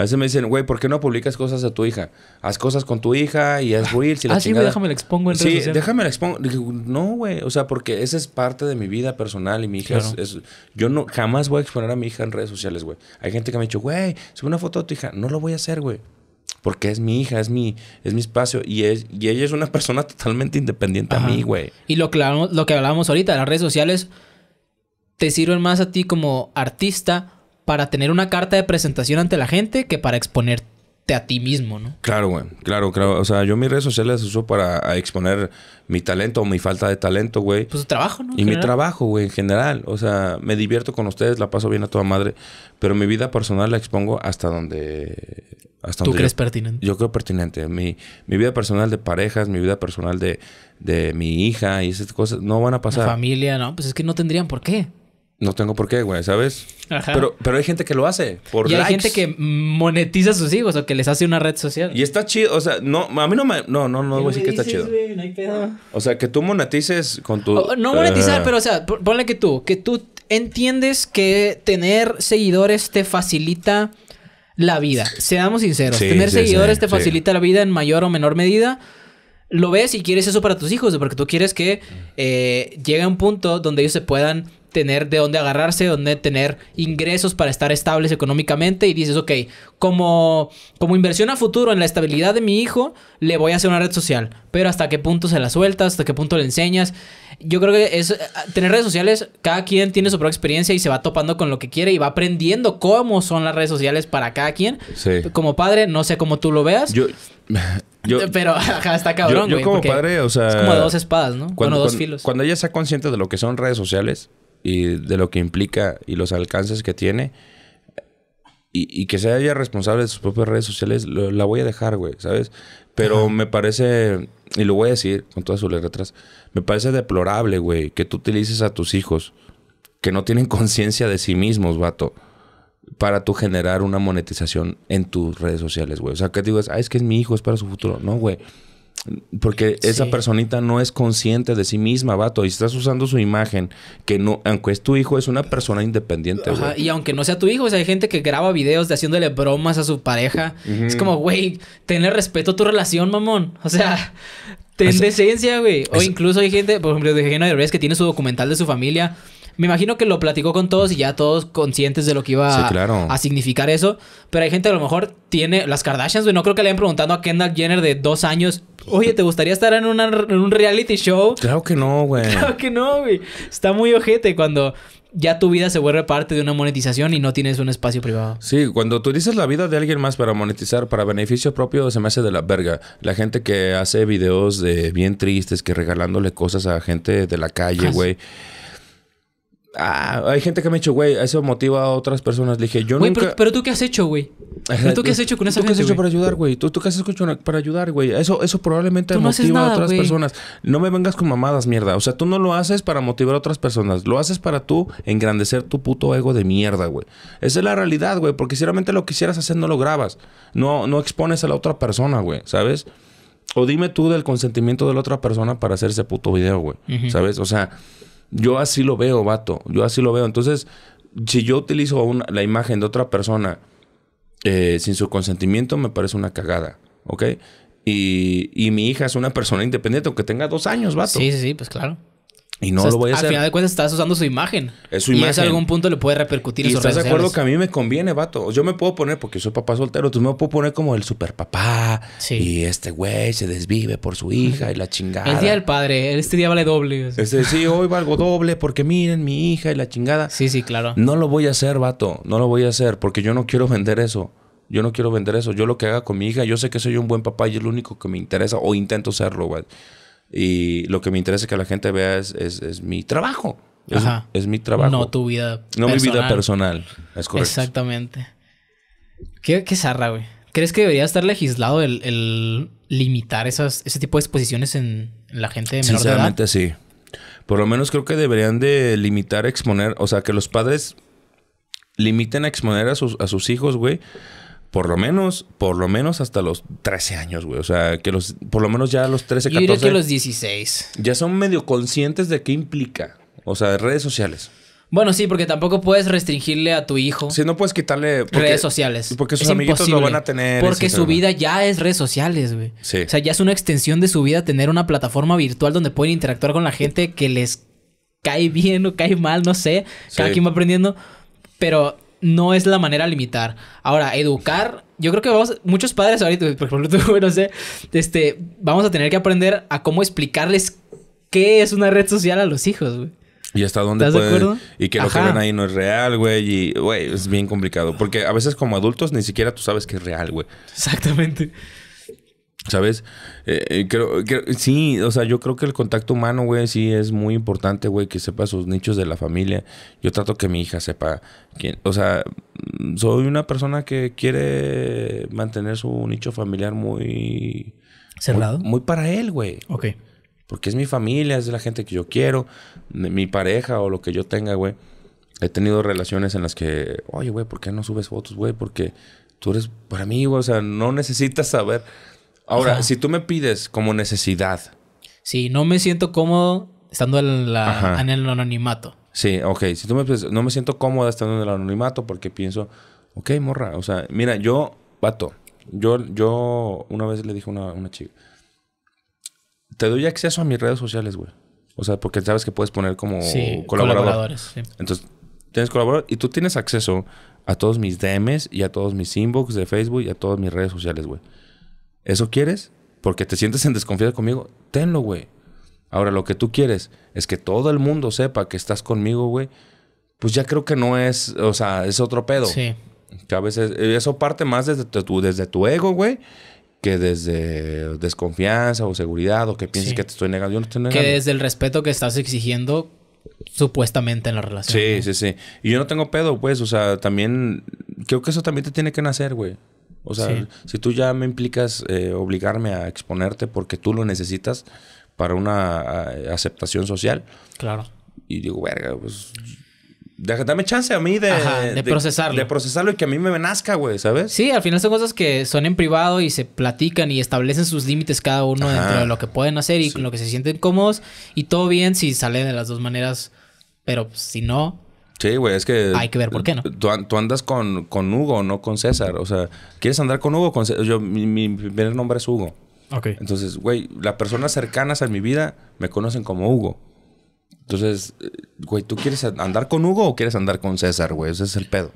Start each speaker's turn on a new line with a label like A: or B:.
A: A veces me dicen, güey, ¿por qué no publicas cosas a tu hija? Haz cosas con tu hija y haz ah, reels y la ah, chingada. sí, déjame la expongo en redes Sí, déjame la expongo. No, güey, o sea, porque esa es parte de mi vida personal y mi hija es, Yo no jamás voy a exponer a mi hija en redes sociales, güey. Hay gente que me ha dicho, güey, sube una
B: foto de tu hija. No lo voy a hacer, güey
A: porque es mi hija, es mi, es mi espacio y, es, y ella es una persona totalmente independiente a mí, güey.
B: Y lo lo que hablábamos ahorita, las redes sociales te sirven más a ti como artista para tener una carta de presentación ante la gente que para exponerte a ti mismo, ¿no?
A: Claro, güey. Claro, claro. O sea, yo mis redes sociales uso para exponer mi talento o mi falta de talento, güey. Pues tu trabajo, ¿no? Y mi trabajo, güey, en general. O sea, me divierto con ustedes, la paso bien a toda madre. Pero mi vida personal la expongo hasta donde. Hasta ¿Tú crees pertinente? Yo creo pertinente. Mi, mi vida personal de parejas, mi vida personal de, de mi hija y esas cosas no van a pasar. La
B: familia, ¿no? Pues es que no tendrían por qué.
A: No tengo por qué, güey, ¿sabes? Pero, pero hay gente que lo hace. Por y hay gente que
B: monetiza a sus hijos o que les hace una red social. Y está chido, o sea, no, a mí no me. No, no, no voy a decir que está chido.
A: O sea, que tú monetices con tu. no monetizar, eh, pero
B: o sea, ponle que tú, que tú entiendes que tener seguidores te facilita la vida. Seamos sinceros, tener seguidores te facilita la vida en mayor o menor medida lo ves y quieres eso para tus hijos, porque tú quieres que mm. eh, llegue a un punto donde ellos se puedan tener de dónde agarrarse, dónde tener ingresos para estar estables económicamente y dices, ok, como, como inversión a futuro en la estabilidad de mi hijo, le voy a hacer una red social, pero hasta qué punto se la sueltas, hasta qué punto le enseñas. Yo creo que es eh, tener redes sociales, cada quien tiene su propia experiencia y se va topando con lo que quiere y va aprendiendo cómo son las redes sociales para cada quien. Como padre, no sé cómo tú lo veas. Yo, pero está cabrón, Yo, como padre, Es como dos espadas, ¿no? dos filos.
A: Cuando ella sea consciente de lo que son redes sociales, y de lo que implica y los alcances que tiene. Y, que sea ella responsable de sus propias redes sociales, la voy a dejar, güey, ¿sabes? Pero me parece, y lo voy a decir con todas sus letras, me parece deplorable, güey, que tú utilices a tus hijos que no tienen conciencia de sí mismos, vato, para tú generar una monetización en tus redes sociales, güey. O sea, que digas, ah, es que es mi hijo, es para su futuro. No, güey. Porque esa personita no es consciente de sí misma, vato, y estás usando su imagen, que no, aunque es tu hijo, es una persona independiente, Ajá,
B: y aunque no sea tu hijo, o sea, hay gente que graba videos de haciéndole bromas a su pareja. Es como, güey, tener respeto a tu relación, mamón. O sea, Ten decencia, güey. O incluso hay gente, por ejemplo, de Jena que tiene su documental de su familia. Me imagino que lo platicó con todos y ya todos conscientes de lo que iba a, significar eso. Pero hay gente a lo mejor tiene las Kardashians, güey. No creo que le hayan preguntado a Kendall Jenner de dos años. Oye, ¿te gustaría estar en, en un reality show?
A: Claro que no, güey. Claro
B: que no, güey. Está muy ojete cuando ya tu vida se vuelve parte de una monetización y no tienes un espacio privado.
A: Sí, cuando tú dices la vida de alguien más para monetizar, para beneficio propio, se me hace de la verga. La gente que hace videos de bien tristes, que regalándole cosas a gente de la calle, ah, güey. Ah, hay gente que me ha dicho, güey, eso motiva a otras personas. Le dije, yo güey, nunca... pero,
B: pero, tú qué has hecho, güey.
A: ¿Tú qué has hecho con esa ¿Tú qué has hecho para ayudar, güey? ¿Tú, qué has hecho para ayudar, güey? Eso, eso probablemente motiva a otras personas. No me vengas con mamadas, mierda. O sea, tú no lo haces para motivar a otras personas. Lo haces para tú engrandecer tu puto ego de mierda, güey. Esa es la realidad, güey. Porque si realmente lo quisieras hacer, no lo grabas. No, no expones a la otra persona, güey. ¿Sabes? O dime tú del consentimiento de la otra persona para hacer ese puto video, güey. ¿Sabes? O sea... Yo así lo veo, vato. Yo así lo veo. Entonces, si yo utilizo la imagen de otra persona eh, sin su consentimiento, me parece una cagada. ¿Ok? Y, y mi hija es una persona
B: independiente, aunque tenga dos años, vato. Sí, sí, sí, pues claro.
A: Y no lo voy a hacer. Al final
B: de cuentas estás usando su imagen. Es su imagen. Y a algún punto le puede repercutir en ¿Estás de acuerdo que a
A: mí me conviene, vato? Yo me puedo poner, porque soy papá soltero, tú me puedo poner como el super papá. Sí. Y este güey se desvive por su hija y la chingada. El día
B: del padre, este día vale doble. Este, sí, hoy valgo doble porque miren mi hija y la chingada. Sí, sí, claro.
A: No lo voy a hacer, vato. No lo voy a hacer porque yo no quiero vender eso. Yo no quiero vender eso. Yo lo que haga con mi hija, yo sé que soy un buen papá y es lo único que me interesa o intento serlo, güey. Y lo que me interesa que la gente vea es, mi trabajo. Es, Ajá. es, mi trabajo. No tu vida personal. No mi vida personal. Es correcto.
B: Exactamente. Qué, qué zarra, güey. ¿Crees que debería estar legislado el, limitar ese tipo de exposiciones en, la gente menor
A: de sí. Por lo menos creo que deberían de limitar exponer, o sea, que los padres limiten a exponer a sus, a sus hijos, güey, por lo menos, por lo menos hasta los 13 años, güey. O sea, que los, por lo menos ya a los 13, 14. Yo diría que los
B: 16.
A: Ya son medio conscientes de qué implica. O sea, de redes sociales.
B: Bueno, sí, porque tampoco puedes restringirle a tu hijo. Sí, no puedes quitarle redes sociales. Porque sus amiguitos lo van a tener. Porque su vida ya es redes sociales, güey. Sí. O sea, ya es una extensión de su vida tener una plataforma virtual donde pueden interactuar con la gente que les cae bien o cae mal, no sé. Cada quien va aprendiendo. Pero no es la manera de limitar. Ahora, educar, yo creo que vamos, muchos padres ahorita, por ejemplo, tú, no sé, este, vamos a tener que aprender a cómo explicarles qué es una red social a los hijos, güey.
A: Y hasta dónde ¿Estás de acuerdo? Y que lo que ven ahí no es real, güey. Y, güey, es bien complicado. Porque a veces como adultos ni siquiera tú sabes que es real, güey. Exactamente. ¿Sabes? Eh, eh, creo, sí, o sea, yo creo que el contacto humano, güey, sí es muy importante, güey, que sepa sus nichos de la familia. Yo trato que mi hija sepa quién, o sea, soy una persona que quiere mantener su nicho familiar muy... ¿Cerrado? Muy, muy para él, güey. Ok. Porque es mi familia, es la gente que yo quiero, mi pareja o lo que yo tenga, güey. He tenido relaciones en las que, oye, güey, ¿por qué no subes fotos, güey? Porque tú eres para mí, güey, o sea, no necesitas saber Ahora, si tú me pides como necesidad.
B: Sí, no me siento cómodo estando en, el anonimato.
A: Sí, ok. Si tú me pides, no me siento cómoda estando en el anonimato porque pienso, ok, morra. O sea, mira, yo, vato, yo, yo una vez le dije a una, chica, te doy acceso a mis redes sociales, güey. O sea, porque sabes que puedes poner como colaboradores. Entonces, tienes colaborador y tú tienes acceso a todos mis DMs y a todos mis inbox de Facebook y a todas mis redes sociales, güey. ¿Eso quieres? Porque te sientes en desconfianza conmigo. Tenlo, güey. Ahora, lo que tú quieres es que todo el mundo sepa que estás conmigo, güey. Pues ya creo que no es, o sea, es otro pedo. Sí. Que a veces eh, eso parte más desde tu, ego, güey, que desde desconfianza o seguridad o que pienses que te estoy negando. Yo no Que desde
B: el respeto que estás exigiendo supuestamente en la relación. Sí,
A: sí, sí. Y yo no tengo pedo, pues, o sea, también creo que eso también te tiene que nacer, güey. O sea, si tú ya me implicas eh, obligarme a exponerte porque tú lo necesitas para una aceptación social. Claro. Y digo, verga, pues dame chance a mí de, de, procesarlo. De procesarlo y que a mí me nazca, güey, ¿sabes?
B: Sí, al final son cosas que son en privado y se platican y establecen sus límites cada uno dentro de lo que pueden hacer y lo que se sienten cómodos. Y todo bien si sale de las dos maneras, pero si no,
A: Sí, güey, es que. Hay que ver por qué, ¿no? Tú, andas con, Hugo, no con César. O sea, ¿quieres andar con Hugo o con César? Yo, mi, mi primer nombre es Hugo. Ok. Entonces, güey, las personas cercanas a mi vida me conocen como Hugo. Entonces, eh, güey, ¿tú quieres andar con Hugo o quieres andar con César, güey? Ese es el pedo.